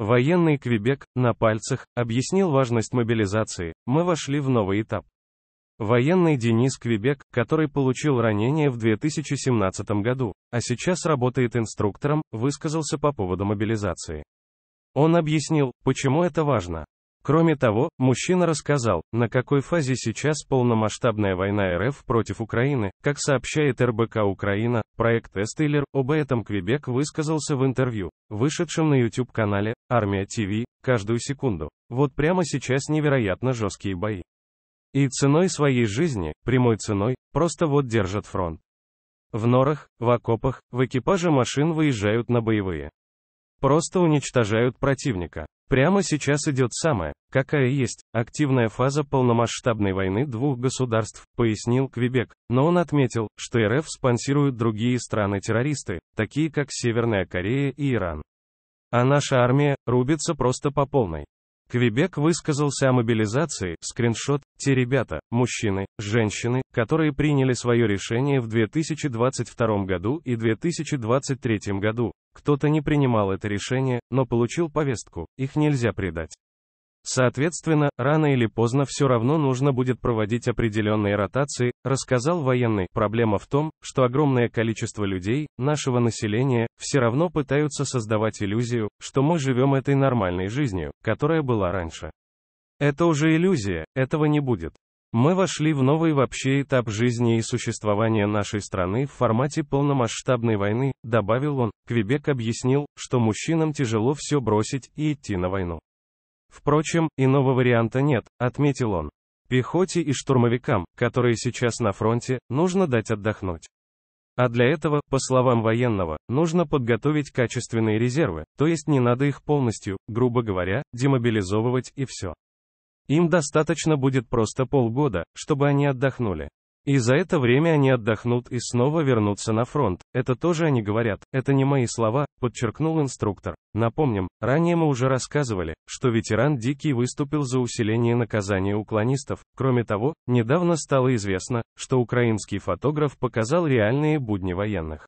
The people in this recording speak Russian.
Военный Квебек, на пальцах, объяснил важность мобилизации, мы вошли в новый этап. Военный Денис Квебек, который получил ранение в 2017 году, а сейчас работает инструктором, высказался по поводу мобилизации. Он объяснил, почему это важно. Кроме того, мужчина рассказал, на какой фазе сейчас полномасштабная война РФ против Украины. Как сообщает РБК Украина, проект Эстейлер, об этом Квебек высказался в интервью, вышедшем на YouTube-канале «Армия ТВ» каждую секунду. Вот прямо сейчас невероятно жесткие бои. И ценой своей жизни, прямой ценой, просто вот держат фронт. В норах, в окопах, в экипаже машин выезжают на боевые. Просто уничтожают противника. Прямо сейчас идет самая, какая есть, активная фаза полномасштабной войны двух государств, пояснил Квебек. Но он отметил, что РФ спонсируют другие страны-террористы, такие как Северная Корея и Иран. А наша армия рубится просто по полной. Квебек высказался о мобилизации, скриншот, те ребята, мужчины, женщины, которые приняли свое решение в 2022 году и 2023 году. Кто-то не принимал это решение, но получил повестку, их нельзя предать. Соответственно, рано или поздно все равно нужно будет проводить определенные ротации, рассказал военный. Проблема в том, что огромное количество людей, нашего населения, все равно пытаются создавать иллюзию, что мы живем этой нормальной жизнью, которая была раньше. Это уже иллюзия, этого не будет. Мы вошли в новый вообще этап жизни и существования нашей страны в формате полномасштабной войны, добавил он. Квебек объяснил, что мужчинам тяжело все бросить и идти на войну. Впрочем, иного варианта нет, отметил он. Пехоте и штурмовикам, которые сейчас на фронте, нужно дать отдохнуть. А для этого, по словам военного, нужно подготовить качественные резервы, то есть не надо их полностью, грубо говоря, демобилизовывать и все. Им достаточно будет просто полгода, чтобы они отдохнули. И за это время они отдохнут и снова вернутся на фронт. Это тоже они говорят, это не мои слова, подчеркнул инструктор. Напомним, ранее мы уже рассказывали, что ветеран Дикий выступил за усиление наказания уклонистов. Кроме того, недавно стало известно, что украинский фотограф показал реальные будни военных.